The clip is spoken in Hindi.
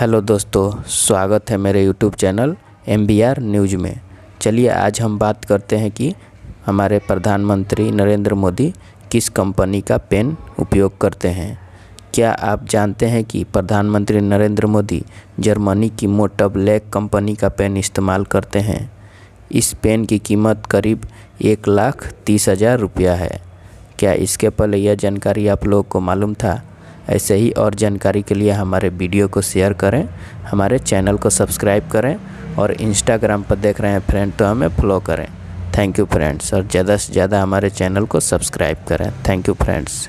हेलो दोस्तों स्वागत है मेरे यूट्यूब चैनल एम न्यूज में चलिए आज हम बात करते हैं कि हमारे प्रधानमंत्री नरेंद्र मोदी किस कंपनी का पेन उपयोग करते हैं क्या आप जानते हैं कि प्रधानमंत्री नरेंद्र मोदी जर्मनी की मोटब लेक कंपनी का पेन इस्तेमाल करते हैं इस पेन की कीमत करीब एक लाख तीस हज़ार रुपया है क्या इसके पहले यह जानकारी आप लोगों को मालूम था ऐसे ही और जानकारी के लिए हमारे वीडियो को शेयर करें हमारे चैनल को सब्सक्राइब करें और इंस्टाग्राम पर देख रहे हैं फ्रेंड तो हमें फॉलो करें थैंक यू फ्रेंड्स और ज़्यादा से ज़्यादा हमारे चैनल को सब्सक्राइब करें थैंक यू फ्रेंड्स